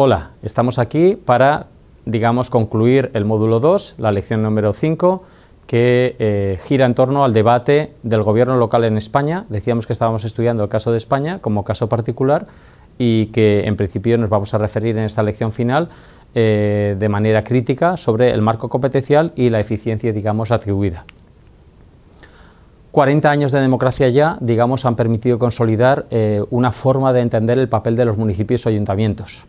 Hola, estamos aquí para, digamos, concluir el módulo 2, la lección número 5, que eh, gira en torno al debate del gobierno local en España. Decíamos que estábamos estudiando el caso de España como caso particular y que en principio nos vamos a referir en esta lección final eh, de manera crítica sobre el marco competencial y la eficiencia, digamos, atribuida. 40 años de democracia ya, digamos, han permitido consolidar eh, una forma de entender el papel de los municipios o ayuntamientos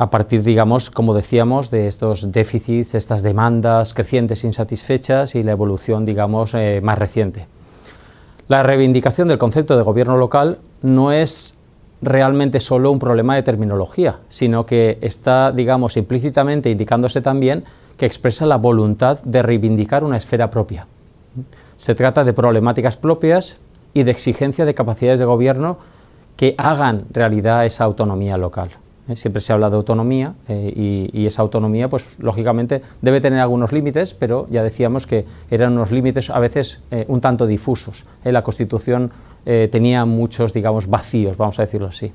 a partir, digamos, como decíamos, de estos déficits, estas demandas crecientes insatisfechas y la evolución, digamos, eh, más reciente. La reivindicación del concepto de gobierno local no es realmente solo un problema de terminología, sino que está, digamos, implícitamente indicándose también que expresa la voluntad de reivindicar una esfera propia. Se trata de problemáticas propias y de exigencia de capacidades de gobierno que hagan realidad esa autonomía local. ¿eh? Siempre se habla de autonomía eh, y, esa autonomía, pues lógicamente, debe tener algunos límites, pero ya decíamos que eran unos límites a veces eh, un tanto difusos. La Constitución tenía muchos, digamos, vacíos, vamos a decirlo así.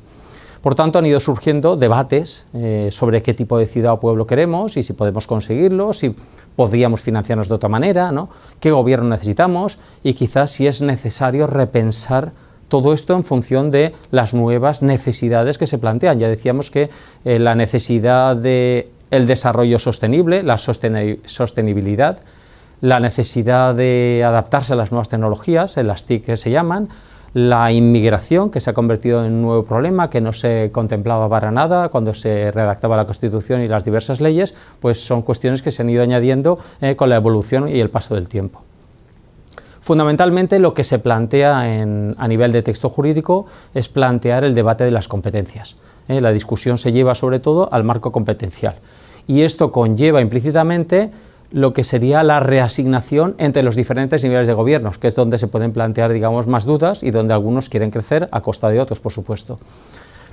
Por tanto, han ido surgiendo debates sobre qué tipo de ciudad o pueblo queremos y si podemos conseguirlo, si podríamos financiarnos de otra manera, qué gobierno necesitamos y quizás si es necesario repensar todo esto en función de las nuevas necesidades que se plantean. Ya decíamos que eh, la necesidad del el desarrollo sostenible, la sostenibilidad, la necesidad de adaptarse a las nuevas tecnologías, las TIC que se llaman, la inmigración, que se ha convertido en un nuevo problema que no se contemplaba para nada cuando se redactaba la Constitución y las diversas leyes, pues son cuestiones que se han ido añadiendo eh, con la evolución y el paso del tiempo. Fundamentalmente lo que se plantea a nivel de texto jurídico es plantear el debate de las competencias. ¿eh? La discusión se lleva sobre todo al marco competencial. Y esto conlleva implícitamente lo que sería la reasignación entre los diferentes niveles de gobiernos, que es donde se pueden plantear, digamos, más dudas y donde algunos quieren crecer a costa de otros, por supuesto.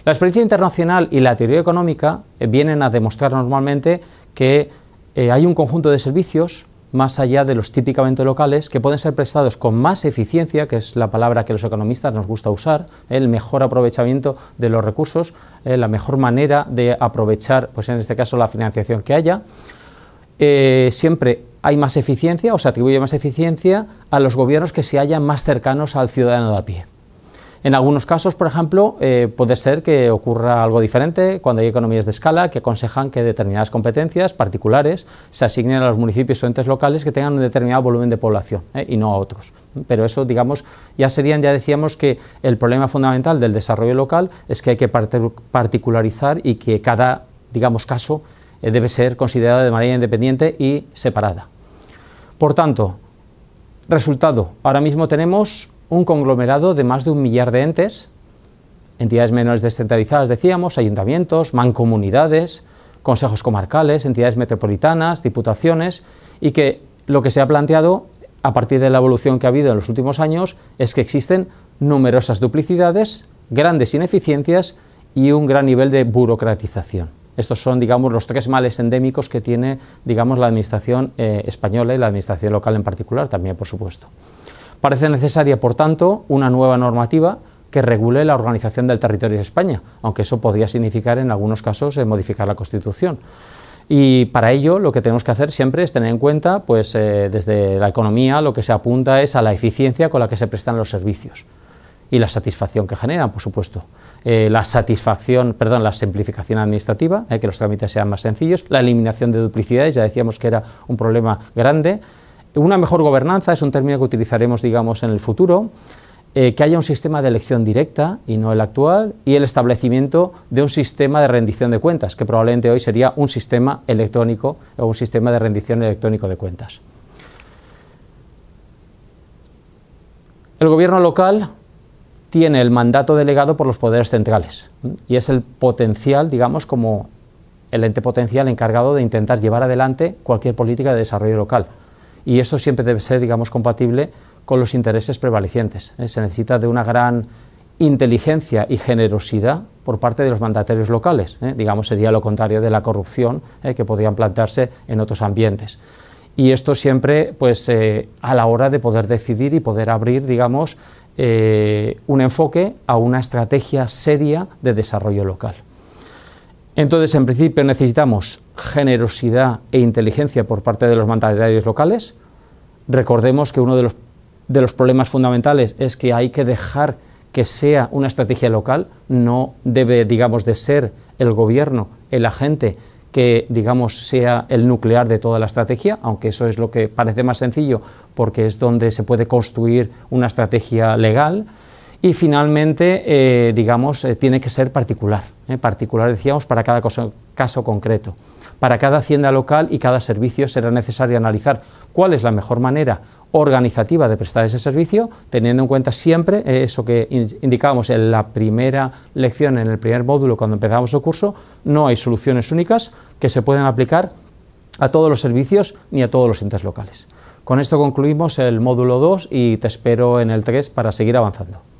La experiencia internacional y la teoría económica eh, vienen a demostrar normalmente que eh, hay un conjunto de servicios más allá de los típicamente locales, que pueden ser prestados con más eficiencia, que es la palabra que los economistas nos gusta usar, el mejor aprovechamiento de los recursos, eh, la mejor manera de aprovechar, pues en este caso, la financiación que haya. Eh, siempre hay más eficiencia o se atribuye más eficiencia a los gobiernos que se hallan más cercanos al ciudadano de a pie. En algunos casos, por ejemplo, eh, puede ser que ocurra algo diferente cuando hay economías de escala que aconsejan que determinadas competencias particulares se asignen a los municipios o entes locales que tengan un determinado volumen de población eh, y no a otros. Pero eso, digamos, ya serían, ya decíamos que el problema fundamental del desarrollo local es que hay que particularizar y que cada, digamos, caso eh, debe ser considerado de manera independiente y separada. Por tanto, resultado, ahora mismo tenemos un conglomerado de más de un millar de entes, entidades menores descentralizadas, decíamos, ayuntamientos, mancomunidades, consejos comarcales, entidades metropolitanas, diputaciones, y que lo que se ha planteado a partir de la evolución que ha habido en los últimos años es que existen numerosas duplicidades, grandes ineficiencias y un gran nivel de burocratización. Estos son, digamos, los tres males endémicos que tiene, digamos, la administración eh, española y la administración local en particular, también, por supuesto. Parece necesaria, por tanto, una nueva normativa que regule la organización del territorio de España, aunque eso podría significar en algunos casos eh, modificar la Constitución. Y para ello lo que tenemos que hacer siempre es tener en cuenta, pues eh, desde la economía lo que se apunta es a la eficiencia con la que se prestan los servicios y la satisfacción que generan, por supuesto. Eh, la satisfacción, perdón, la simplificación administrativa, que los trámites sean más sencillos, la eliminación de duplicidades, ya decíamos que era un problema grande, una mejor gobernanza es un término que utilizaremos, digamos, en el futuro, eh, que haya un sistema de elección directa y no el actual, y el establecimiento de un sistema de rendición de cuentas, que probablemente hoy sería un sistema electrónico o un sistema de rendición electrónico de cuentas. El gobierno local tiene el mandato delegado por los poderes centrales y es el potencial, digamos, como el ente potencial encargado de intentar llevar adelante cualquier política de desarrollo local y eso siempre debe ser, digamos, compatible con los intereses prevalecientes. ¿eh? Se necesita de una gran inteligencia y generosidad por parte de los mandatarios locales. ¿eh? Digamos, sería lo contrario de la corrupción ¿eh? que podían plantearse en otros ambientes. Y esto siempre, pues, a la hora de poder decidir y poder abrir, digamos, un enfoque a una estrategia seria de desarrollo local. Entonces, en principio necesitamos generosidad e inteligencia por parte de los mandatarios locales. Recordemos que uno de los, de los problemas fundamentales es que hay que dejar que sea una estrategia local, no debe, digamos, de ser el gobierno, el agente que, digamos, sea el nuclear de toda la estrategia, aunque eso es lo que parece más sencillo porque es donde se puede construir una estrategia legal y finalmente, eh, digamos, eh, tiene que ser particular, ¿eh? particular decíamos, para cada caso, caso concreto. Para cada hacienda local y cada servicio será necesario analizar cuál es la mejor manera organizativa de prestar ese servicio, teniendo en cuenta siempre eso que indicábamos en la primera lección, en el primer módulo, cuando empezamos el curso, no hay soluciones únicas que se pueden aplicar a todos los servicios ni a todos los entes locales. Con esto concluimos el módulo 2 y te espero en el 3 para seguir avanzando.